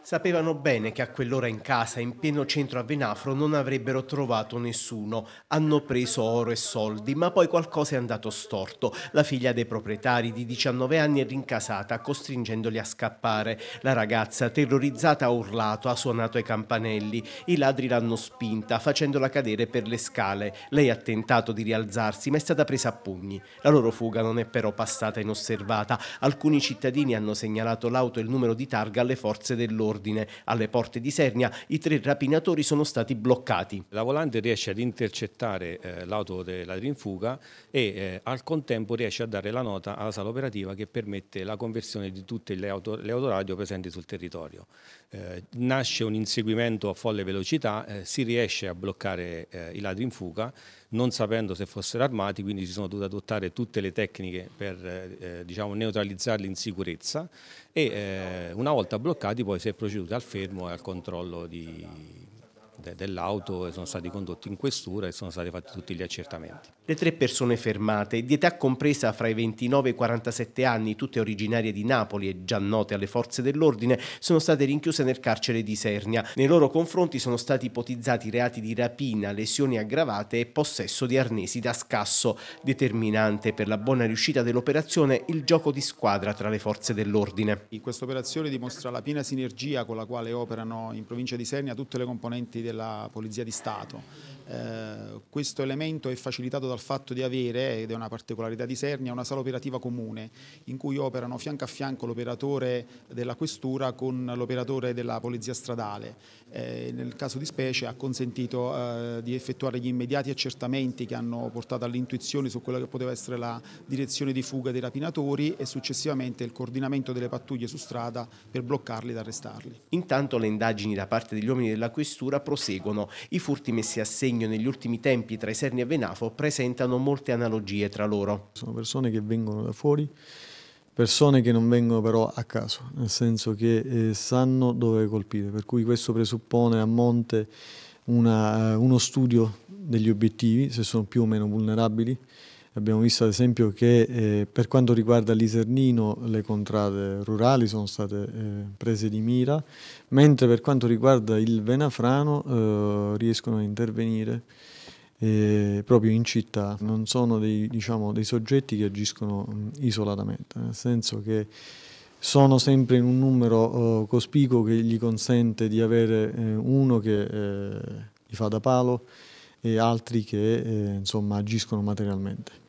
Sapevano bene che a quell'ora in casa, in pieno centro a Venafro, non avrebbero trovato nessuno. Hanno preso oro e soldi, ma poi qualcosa è andato storto. La figlia dei proprietari di 19 anni è rincasata, costringendoli a scappare. La ragazza, terrorizzata, ha urlato, ha suonato i campanelli. I ladri l'hanno spinta, facendola cadere per le scale. Lei ha tentato di rialzarsi, ma è stata presa a pugni. La loro fuga non è però passata inosservata. Alcuni cittadini hanno segnalato l'auto e il numero sparo di targa alle forze dell'ordine. Alle porte di Sernia i tre rapinatori sono stati bloccati. La volante riesce ad intercettare eh, l'auto della rinfuga e eh, al contempo riesce a dare la nota alla sala operativa che permette la conversione di tutte le, auto, le autoradio presenti sul territorio. Eh, nasce un inseguimento a folle velocità, eh, si riesce a bloccare eh, i ladri in fuga non sapendo se fossero armati, quindi si sono dovute adottare tutte le tecniche per eh, eh, diciamo, neutralizzarli in sicurezza e eh, una volta bloccati poi si è proceduto al fermo e al controllo di, de dell'auto e sono stati condotti in questura e sono stati fatti tutti gli accertamenti. Le tre persone fermate, di età compresa fra i 29 e i 47 anni, tutte originarie di Napoli e già note alle forze dell'ordine, sono state rinchiuse nel carcere di Sernia. Nei loro confronti sono stati ipotizzati reati di rapina, lesioni aggravate e possesso di arnesi da scasso. Determinante per la buona riuscita dell'operazione il gioco di squadra tra le forze dell'ordine. In Questa operazione dimostra la piena sinergia con la quale operano in provincia di Sernia tutte le componenti della della Polizia di Stato eh, questo elemento è facilitato dal fatto di avere, ed è una particolarità di Sernia, una sala operativa comune in cui operano fianco a fianco l'operatore della questura con l'operatore della polizia stradale. Eh, nel caso di specie ha consentito eh, di effettuare gli immediati accertamenti che hanno portato all'intuizione su quella che poteva essere la direzione di fuga dei rapinatori e successivamente il coordinamento delle pattuglie su strada per bloccarli ed arrestarli. Intanto le indagini da parte degli uomini della questura proseguono. I furti messi a segno impegno negli ultimi tempi tra Isernia e Venafo presentano molte analogie tra loro. Sono persone che vengono da fuori, persone che non vengono però a caso, nel senso che eh, sanno dove colpire, per cui questo presuppone a monte una, eh, uno studio degli obiettivi, se sono più o meno vulnerabili, Abbiamo visto ad esempio che eh, per quanto riguarda l'Isernino le contrade rurali sono state eh, prese di mira, mentre per quanto riguarda il Venafrano eh, riescono a intervenire eh, proprio in città. Non sono dei, diciamo, dei soggetti che agiscono isolatamente, nel senso che sono sempre in un numero uh, cospicuo che gli consente di avere eh, uno che eh, gli fa da palo e altri che eh, insomma, agiscono materialmente.